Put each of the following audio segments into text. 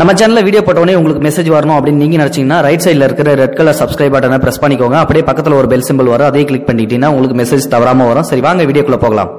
நம்ம சேனல்ல வீடியோ போட்டோடனே உங்களுக்கு மெசேஜ் வரணும் அப்படின்னு நீங்கள் நினைச்சீங்கன்னா ரைட் சைடில் இருக்கிற ரெட் கலர் சப்ஸ்கிரைப் பட்டனை பிரஸ் பண்ணிக்கோங்க அப்படியே பக்கத்தில் ஒரு பெல் சிம்பிள் வரும் அதே கிளிக் பண்ணிக்கிட்டீங்கன்னா உங்களுக்கு மெசேஜ் தவறாம வரும் சரி வாங்க வீடியோக்குள்ளே போகலாம்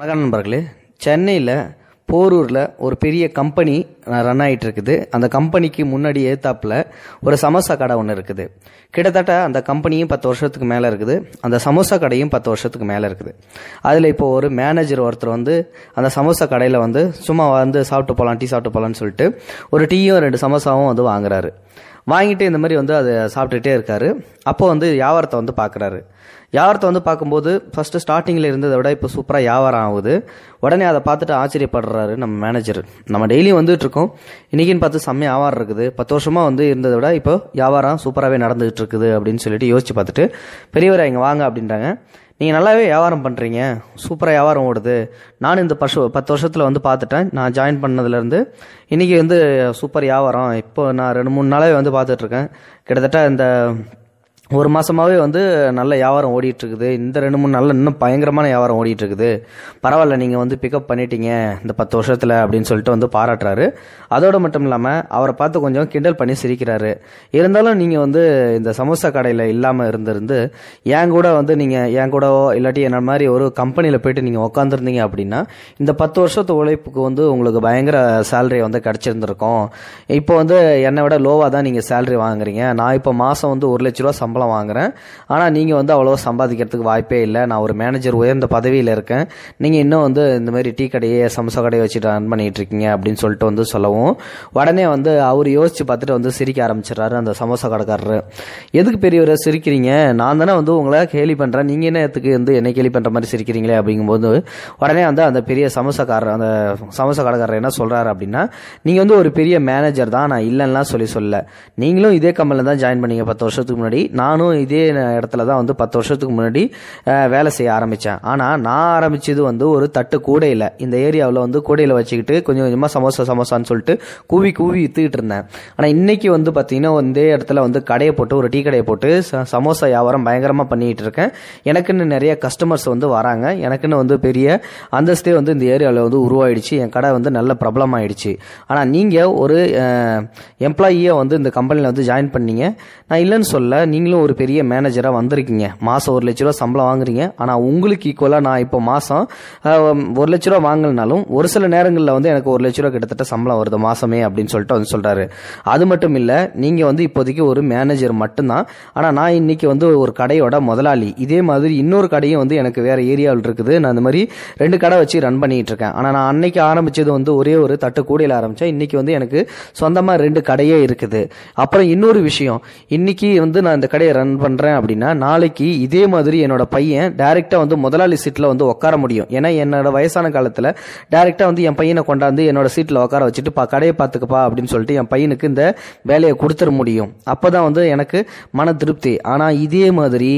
வணக்கம் நண்பர்களே சென்னையில் போரூரில் ஒரு பெரிய கம்பெனி ரன் ஆகிட்டு இருக்குது அந்த கம்பெனிக்கு முன்னாடி ஏத்தாப்பில் ஒரு சமோசா கடை ஒன்று இருக்குது கிட்டத்தட்ட அந்த கம்பெனியும் பத்து வருஷத்துக்கு மேலே இருக்குது அந்த சமோசா கடையும் பத்து வருஷத்துக்கு மேலே இருக்குது அதில் இப்போ ஒரு மேனேஜர் ஒருத்தர் வந்து அந்த சமோசா கடையில் வந்து சும்மா வந்து சாப்பிட்டு போகலாம் டீ சாப்பிட்டு போகலான்னு சொல்லிட்டு ஒரு டீயும் ரெண்டு சமோசாவும் வந்து வாங்குறாரு வாங்கிட்டு இந்த மாதிரி வந்து அதை சாப்பிட்டுட்டே இருக்கார் அப்போ வந்து வியாபாரத்தை வந்து பார்க்குறாரு வியாபாரத்தை வந்து பார்க்கும்போது ஃபஸ்ட்டு ஸ்டார்டிங்கில் இருந்ததை விட இப்போ சூப்பராக வியாபாரம் ஆகுது உடனே அதை பார்த்துட்டு ஆச்சரியப்படுறாரு நம்ம மேனேஜர் நம்ம டெய்லியும் வந்துகிட்ருக்கோம் இன்றைக்கின்னு பார்த்து செம்மையாக வியாபாரம் இருக்குது பத்து வருஷமாக வந்து இருந்ததை விட இப்போ வியாபாரம் சூப்பராகவே நடந்துகிட்டு இருக்குது அப்படின்னு சொல்லிட்டு யோசிச்சு பார்த்துட்டு பெரியவரை இங்கே வாங்க அப்படின்றாங்க நீங்கள் நல்லாவே வியாபாரம் பண்ணுறீங்க சூப்பராக வியாபாரம் ஓடுது நானும் இந்த பசு பத்து வருஷத்தில் வந்து பார்த்துட்டேன் நான் ஜாயின் பண்ணதுலேருந்து இன்றைக்கி வந்து சூப்பர் வியாபாரம் இப்போ நான் ரெண்டு மூணு நாளாகவே வந்து பார்த்துட்ருக்கேன் கிட்டத்தட்ட இந்த ஒரு மாதமாகவே வந்து நல்ல வியாபாரம் ஓடிட்டுருக்குது இந்த ரெண்டு மூணு நாளில் இன்னும் பயங்கரமான வியாபாரம் ஓடிட்டுருக்குது பரவாயில்ல நீங்கள் வந்து பிக்கப் பண்ணிட்டீங்க இந்த பத்து வருஷத்தில் அப்படின்னு சொல்லிட்டு வந்து பாராட்டுறாரு அதோடு மட்டும் இல்லாமல் அவரை பார்த்து கொஞ்சம் கிண்டல் பண்ணி சிரிக்கிறாரு இருந்தாலும் நீங்கள் வந்து இந்த சமோசா கடையில் இல்லாமல் இருந்திருந்து என் கூட வந்து நீங்கள் என் கூடவோ இல்லாட்டி என்ன மாதிரி ஒரு கம்பெனியில் போயிட்டு நீங்கள் உக்காந்துருந்தீங்க அப்படின்னா இந்த பத்து வருஷத்து உழைப்புக்கு வந்து உங்களுக்கு பயங்கர சேலரி வந்து கிடச்சிருந்துருக்கும் இப்போ வந்து என்னை விட லோவாக தான் நீங்கள் சேலரி வாங்குறீங்க நான் இப்போ மாதம் வந்து ஒரு லட்ச ரூபா சம்பளம் வாங்குகிறேன் ஆனால் நீங்கள் வந்து அவ்வளோவா சம்பாதிக்கிறதுக்கு வாய்ப்பே இல்லை நான் ஒரு மேனேஜர் உயர்ந்த பதவியில் இருக்கேன் நீங்கள் இன்னும் வந்து இந்த மாதிரி டீ கடையை சமோசா கடையை வச்சுட்டு ரன் பண்ணிகிட்டு இருக்கீங்க அப்படின்னு சொல்லிட்டு வந்து சொல்லவும் உடனே வந்து அவர் யோசித்து பார்த்துட்டு வந்து சிரிக்க ஆரம்பிச்சிடறாரு அந்த சமோசா கடைக்காரரு எதுக்கு பெரியவரை சிரிக்கிறீங்க நான் தானே வந்து உங்களை கேலி பண்ணுறேன் நீங்கள் என்ன எதுக்கு வந்து என்னை கேலி பண்ணுற மாதிரி சிரிக்கிறீங்களே அப்படிங்கும்போது உடனே வந்து அந்த பெரிய சமோசாக்காரர் அந்த சமோசா கடைக்காரர் என்ன சொல்கிறாரு அப்படின்னா நீங்கள் வந்து ஒரு பெரிய மேனேஜர் தான் நான் இல்லைன்னா சொல்லி சொல்ல நீங்களும் இதே கம்பெனியில் தான் ஜாயின் பண்ணீங்க பத்து வருஷத்துக்கு முன்னாடி நான் நானும் இதே இடத்துல தான் வந்து பத்து வருஷத்துக்கு முன்னாடி வேலை செய்ய ஆரம்பித்தேன் ஆனால் நான் ஆரம்பித்தது வந்து ஒரு தட்டு கூடையில் இந்த ஏரியாவில் வந்து கூடையில் வச்சுக்கிட்டு கொஞ்சம் கொஞ்சமாக சமோசா சமோசான்னு சொல்லிட்டு கூவி கூவி விற்றுக்கிட்டு இருந்தேன் ஆனால் இன்றைக்கி வந்து பார்த்திங்கன்னா இந்த இடத்துல வந்து கடையை போட்டு ஒரு டீ கடையை போட்டு சமோசா வியாபாரம் பயங்கரமாக பண்ணிக்கிட்டு இருக்கேன் எனக்குன்னு நிறைய கஸ்டமர்ஸ் வந்து வராங்க எனக்குன்னு வந்து பெரிய அந்தஸ்தே வந்து இந்த ஏரியாவில் வந்து உருவாயிடுச்சு என் கடை வந்து நல்ல ஆயிடுச்சு ஆனால் நீங்கள் ஒரு எம்ப்ளாயியை வந்து இந்த கம்பெனியில் வந்து ஜாயின் பண்ணீங்க நான் இல்லைன்னு சொல்ல நீங்களும் நீங்களும் ஒரு பெரிய மேனேஜராக வந்திருக்கீங்க மாதம் ஒரு லட்ச ரூபா சம்பளம் வாங்குறீங்க ஆனால் உங்களுக்கு ஈக்குவலாக நான் இப்போ மாதம் ஒரு லட்ச ரூபா வாங்கினாலும் ஒரு சில நேரங்களில் வந்து எனக்கு ஒரு லட்ச ரூபா கிட்டத்தட்ட சம்பளம் வருது மாதமே அப்படின்னு சொல்லிட்டு வந்து சொல்கிறாரு அது மட்டும் இல்லை நீங்கள் வந்து இப்போதைக்கு ஒரு மேனேஜர் மட்டும்தான் ஆனால் நான் இன்னைக்கு வந்து ஒரு கடையோட முதலாளி இதே மாதிரி இன்னொரு கடையும் வந்து எனக்கு வேறு ஏரியாவில் இருக்குது நான் இந்த மாதிரி ரெண்டு கடை வச்சு ரன் பண்ணிகிட்டு இருக்கேன் ஆனால் நான் அன்னைக்கு ஆரம்பிச்சது வந்து ஒரே ஒரு தட்டு கூடையில் ஆரம்பித்தேன் இன்னைக்கு வந்து எனக்கு சொந்தமாக ரெண்டு கடையே இருக்குது அப்புறம் இன்னொரு விஷயம் இன்னைக்கு வந்து நான் இந்த கடையை வேலையை ரன் பண்ணுறேன் அப்படின்னா நாளைக்கு இதே மாதிரி என்னோட பையன் டேரெக்டாக வந்து முதலாளி சீட்டில் வந்து உட்கார முடியும் ஏன்னா என்னோட வயசான காலத்தில் டேரெக்டாக வந்து என் பையனை கொண்டாந்து என்னோட சீட்டில் உட்கார வச்சுட்டு பா கடையை பார்த்துக்கப்பா அப்படின்னு சொல்லிட்டு என் பையனுக்கு இந்த வேலையை கொடுத்துட முடியும் அப்போ தான் வந்து எனக்கு மன திருப்தி ஆனால் இதே மாதிரி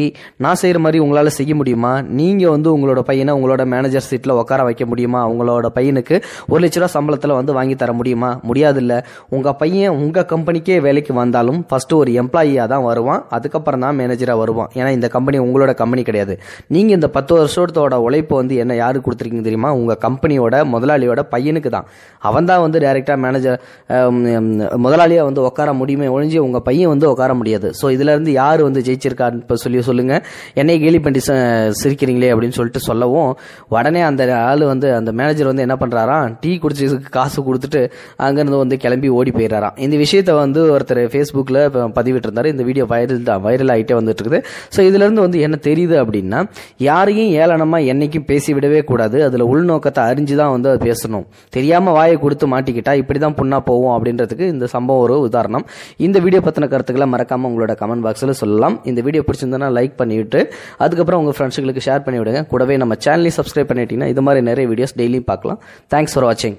நான் செய்கிற மாதிரி உங்களால் செய்ய முடியுமா நீங்கள் வந்து உங்களோட பையனை உங்களோட மேனேஜர் சீட்டில் உட்கார வைக்க முடியுமா உங்களோட பையனுக்கு ஒரு லட்ச ரூபா சம்பளத்தில் வந்து வாங்கி தர முடியுமா முடியாதில்ல உங்கள் பையன் உங்கள் கம்பெனிக்கே வேலைக்கு வந்தாலும் ஃபஸ்ட்டு ஒரு எம்ப்ளாயியாக தான் வருவான் அதுக்கப்புறம் அதுக்கப்புறம் தான் மேனேஜராக வருவான் ஏன்னா இந்த கம்பெனி உங்களோட கம்பெனி கிடையாது நீங்கள் இந்த பத்து வருஷத்தோட உழைப்பு வந்து என்ன யார் கொடுத்துருக்கீங்க தெரியுமா உங்கள் கம்பெனியோட முதலாளியோட பையனுக்கு தான் அவன் தான் வந்து டேரெக்டாக மேனேஜர் முதலாளியாக வந்து உட்கார முடியுமே ஒழிஞ்சு உங்கள் பையன் வந்து உட்கார முடியாது ஸோ இதுலேருந்து யார் வந்து ஜெயிச்சிருக்கான் இப்போ சொல்லி சொல்லுங்கள் என்னை கேலி பண்ணி சிரிக்கிறீங்களே அப்படின்னு சொல்லிட்டு சொல்லவும் உடனே அந்த ஆள் வந்து அந்த மேனேஜர் வந்து என்ன பண்ணுறாராம் டீ குடிச்சதுக்கு காசு கொடுத்துட்டு அங்கேருந்து வந்து கிளம்பி ஓடி போயிடுறாராம் இந்த விஷயத்த வந்து ஒருத்தர் ஃபேஸ்புக்கில் இருந்தார் இந்த வீடியோ வைரல் தான் வைரல் ஆகிட்டே வந்துட்டு இருக்குது ஸோ இதுலேருந்து வந்து என்ன தெரியுது அப்படின்னா யாரையும் ஏளனமாக என்றைக்கும் பேசிவிடவே கூடாது அதில் உள்நோக்கத்தை அறிஞ்சு தான் வந்து அதை பேசணும் தெரியாமல் வாயை கொடுத்து மாட்டிக்கிட்டா இப்படி தான் புண்ணா போவோம் அப்படின்றதுக்கு இந்த சம்பவம் ஒரு உதாரணம் இந்த வீடியோ பற்றின கருத்துக்களை மறக்காமல் உங்களோட கமெண்ட் பாக்ஸில் சொல்லலாம் இந்த வீடியோ பிடிச்சிருந்தனா லைக் பண்ணிவிட்டு அதுக்கப்புறம் உங்கள் ஃப்ரெண்ட்ஸுகளுக்கு ஷேர் பண்ணிவிடுங்க கூடவே நம்ம சேனலையும் சப்ஸ்கிரைப் பண்ணிட்டீங்கன்னா இது மாதிரி நிறைய வீடியோஸ் டெய்லியும் பார்க்கலாம் தேங்க்ஸ் ஃபார் வாட்சிங்